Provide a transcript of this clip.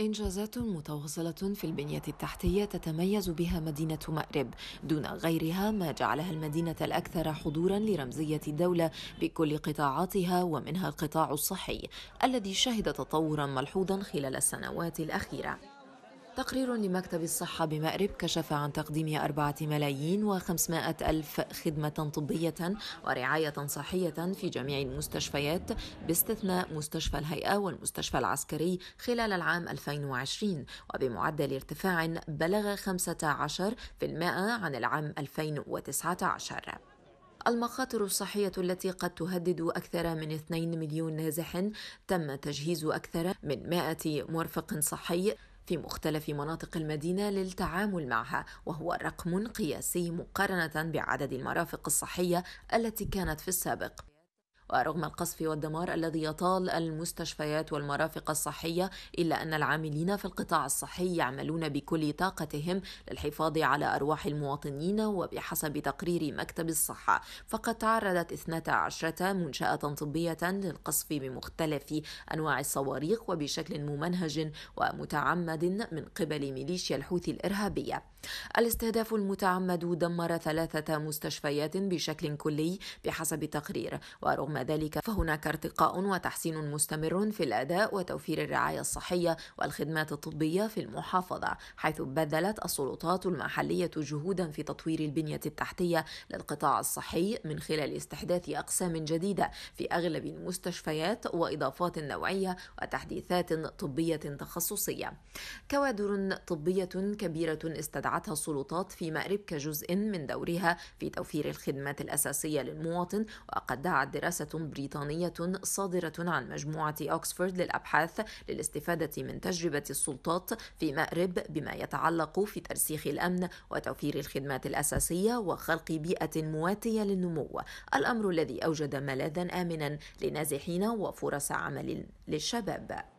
إنجازات متواصلة في البنية التحتية تتميز بها مدينة مأرب دون غيرها ما جعلها المدينة الأكثر حضورا لرمزية الدولة بكل قطاعاتها ومنها القطاع الصحي الذي شهد تطورا ملحوظا خلال السنوات الأخيرة تقرير لمكتب الصحة بمأرب كشف عن تقديم أربعة ملايين وخمسمائة ألف خدمة طبية ورعاية صحية في جميع المستشفيات باستثناء مستشفى الهيئة والمستشفى العسكري خلال العام 2020 وبمعدل ارتفاع بلغ 15% عن العام 2019 المخاطر الصحية التي قد تهدد أكثر من 2 مليون نازح تم تجهيز أكثر من 100 مرفق صحي في مختلف مناطق المدينة للتعامل معها وهو رقم قياسي مقارنة بعدد المرافق الصحية التي كانت في السابق ورغم القصف والدمار الذي يطال المستشفيات والمرافق الصحية إلا أن العاملين في القطاع الصحي يعملون بكل طاقتهم للحفاظ على أرواح المواطنين وبحسب تقرير مكتب الصحة فقد تعرضت 12 منشأة طبية للقصف بمختلف أنواع الصواريخ وبشكل ممنهج ومتعمد من قبل ميليشيا الحوثي الإرهابية الاستهداف المتعمد دمر ثلاثة مستشفيات بشكل كلي بحسب تقرير ورغم رغم ذلك فهناك ارتقاء وتحسين مستمر في الأداء وتوفير الرعاية الصحية والخدمات الطبية في المحافظة حيث بذلت السلطات المحلية جهودا في تطوير البنية التحتية للقطاع الصحي من خلال استحداث أقسام جديدة في أغلب المستشفيات وإضافات نوعية وتحديثات طبية تخصصية كوادر طبية كبيرة استدعتها السلطات في مأرب كجزء من دورها في توفير الخدمات الأساسية للمواطن وقد دعت دراسة بريطانية صادرة عن مجموعة أوكسفورد للأبحاث للاستفادة من تجربة السلطات في مأرب بما يتعلق في ترسيخ الأمن وتوفير الخدمات الأساسية وخلق بيئة مواتية للنمو الأمر الذي أوجد ملاذا آمنا للنازحين وفرص عمل للشباب